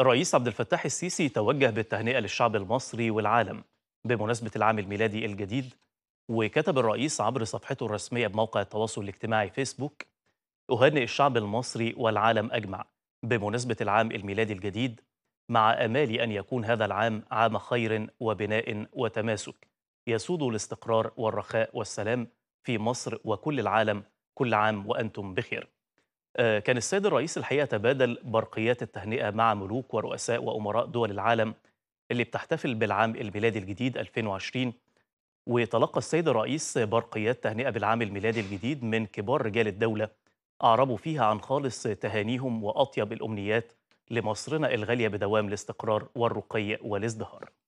الرئيس عبد الفتاح السيسي توجه بالتهنئة للشعب المصري والعالم بمناسبة العام الميلادي الجديد وكتب الرئيس عبر صفحته الرسمية بموقع التواصل الاجتماعي فيسبوك أهنئ الشعب المصري والعالم أجمع بمناسبة العام الميلادي الجديد مع أمالي أن يكون هذا العام عام خير وبناء وتماسك يسود الاستقرار والرخاء والسلام في مصر وكل العالم كل عام وأنتم بخير آه، كان السيد الرئيس الحقيقه تبادل برقيات التهنئه مع ملوك ورؤساء وامراء دول العالم اللي بتحتفل بالعام الميلادي الجديد 2020 وتلقى السيد الرئيس برقيات تهنئه بالعام الميلادي الجديد من كبار رجال الدوله اعربوا فيها عن خالص تهانيهم واطيب الامنيات لمصرنا الغاليه بدوام الاستقرار والرقي والازدهار.